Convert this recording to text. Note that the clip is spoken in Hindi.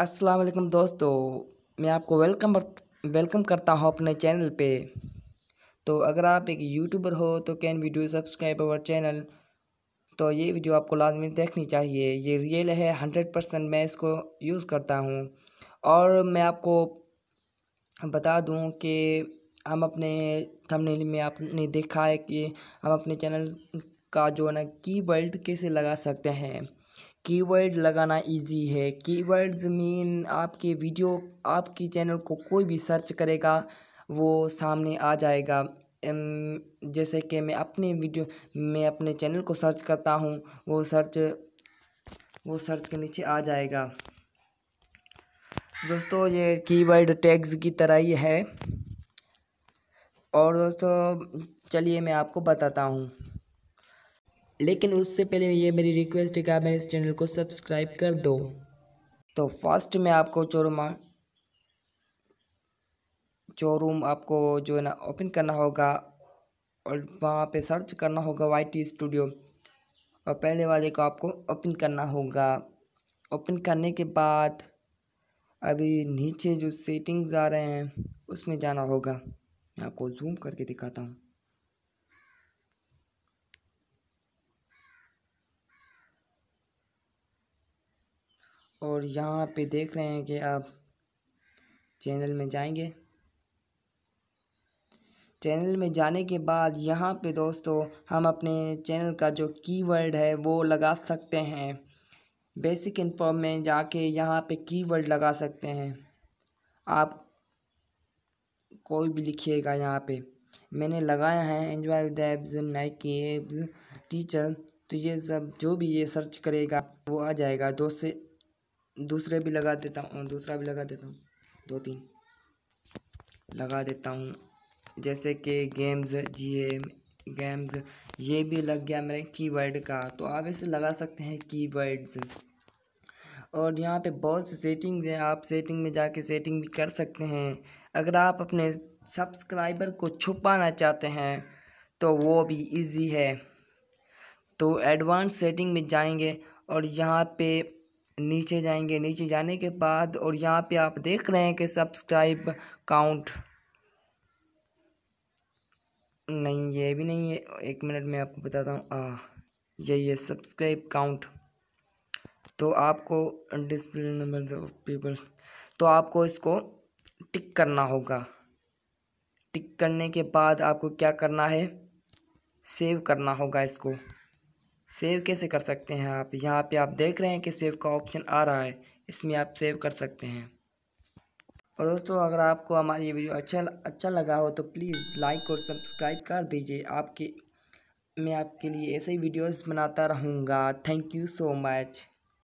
अस्सलाम वालेकुम दोस्तों मैं आपको वेलकम वेलकम करता हूँ अपने चैनल पे तो अगर आप एक यूट्यूबर हो तो can we do subscribe our channel तो ये वीडियो आपको लाजमी देखनी चाहिए ये रियल है हंड्रेड परसेंट मैं इसको यूज़ करता हूँ और मैं आपको बता दूँ कि हम अपने थंबनेल में आपने देखा है कि हम अपने चैनल का जो है ना वर्ल्ड कैसे लगा सकते हैं कीवर्ड लगाना इजी है कीवर्ड्स मीन आपके वीडियो आपकी चैनल को कोई भी सर्च करेगा वो सामने आ जाएगा जैसे कि मैं अपने वीडियो मैं अपने चैनल को सर्च करता हूँ वो सर्च वो सर्च के नीचे आ जाएगा दोस्तों ये कीवर्ड टैग्स की तरह ही है और दोस्तों चलिए मैं आपको बताता हूँ लेकिन उससे पहले ये मेरी रिक्वेस्ट है कि आप मेरे इस चैनल को सब्सक्राइब कर दो तो फर्स्ट में आपको चोरूम शोरूम आपको जो है ना ओपन करना होगा और वहाँ पे सर्च करना होगा वाई टी स्टूडियो और पहले वाले को आपको ओपन करना होगा ओपन करने के बाद अभी नीचे जो सेटिंग्स आ रहे हैं उसमें जाना होगा मैं आपको जूम करके दिखाता हूँ और यहाँ पे देख रहे हैं कि आप चैनल में जाएंगे चैनल में जाने के बाद यहाँ पे दोस्तों हम अपने चैनल का जो कीवर्ड है वो लगा सकते हैं बेसिक इन्फॉर्म में जाके यहाँ पे कीवर्ड लगा सकते हैं आप कोई भी लिखिएगा यहाँ पे मैंने लगाया है enjoy with abs Nike abs teacher तो ये सब जो भी ये सर्च करेगा वो आ जाएगा दोस्त दूसरे भी लगा देता हूँ दूसरा भी लगा देता हूँ दो तीन लगा देता हूँ जैसे कि गेम्स जी एम गेम्स ये भी लग गया मेरे कीवर्ड का तो आप इसे लगा सकते हैं कीवर्ड्स और यहाँ पे बहुत से सेटिंग्स हैं आप सेटिंग में जाके सेटिंग भी कर सकते हैं अगर आप अपने सब्सक्राइबर को छुपाना चाहते हैं तो वो भी इजी है तो एडवांस सेटिंग में जाएंगे और यहाँ पे नीचे जाएंगे नीचे जाने के बाद और यहाँ पे आप देख रहे हैं कि सब्सक्राइब काउंट नहीं ये भी नहीं है एक मिनट में आपको बताता हूँ यही है सब्सक्राइब काउंट तो आपको डिस्प्ले नंबर ऑफ पीपल तो आपको इसको टिक करना होगा टिक करने के बाद आपको क्या करना है सेव करना होगा इसको सेव कैसे कर सकते हैं आप यहाँ पे आप देख रहे हैं कि सेव का ऑप्शन आ रहा है इसमें आप सेव कर सकते हैं और दोस्तों अगर आपको हमारी ये वीडियो अच्छा अच्छा लगा हो तो प्लीज़ लाइक और सब्सक्राइब कर दीजिए आपके मैं आपके लिए ऐसे ही वीडियोस बनाता रहूँगा थैंक यू सो मच